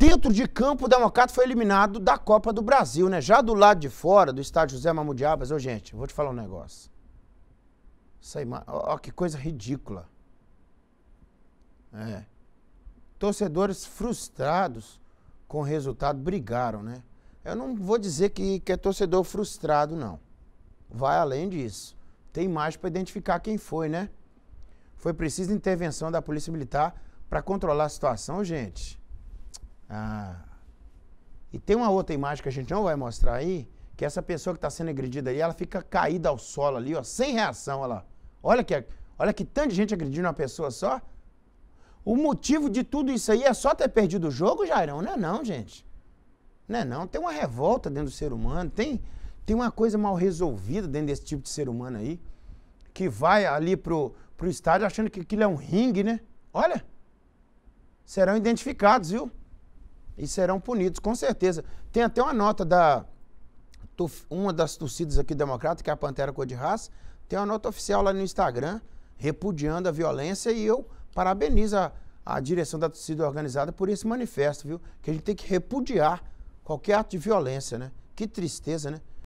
Dentro de campo, o Democrata foi eliminado da Copa do Brasil, né? Já do lado de fora, do estádio José Mamudiabas, ô gente, vou te falar um negócio. Essa ó, que coisa ridícula. É. Torcedores frustrados com o resultado brigaram, né? Eu não vou dizer que, que é torcedor frustrado, não. Vai além disso. Tem mais para identificar quem foi, né? Foi preciso intervenção da Polícia Militar para controlar a situação, gente. Ah. E tem uma outra imagem que a gente não vai mostrar aí, que essa pessoa que está sendo agredida ali, ela fica caída ao solo ali, ó, sem reação, olha lá. Olha que, olha que tanta gente agredindo uma pessoa só. O motivo de tudo isso aí é só ter perdido o jogo, Jairão? Não é não, gente. Não é não. Tem uma revolta dentro do ser humano, tem, tem uma coisa mal resolvida dentro desse tipo de ser humano aí, que vai ali pro, pro estádio achando que aquilo é um ringue, né? Olha, serão identificados, viu? e serão punidos, com certeza. Tem até uma nota da uma das torcidas aqui democrata, que é a Pantera Cor de Raça, tem uma nota oficial lá no Instagram repudiando a violência e eu parabenizo a, a direção da torcida organizada por esse manifesto, viu? Que a gente tem que repudiar qualquer ato de violência, né? Que tristeza, né?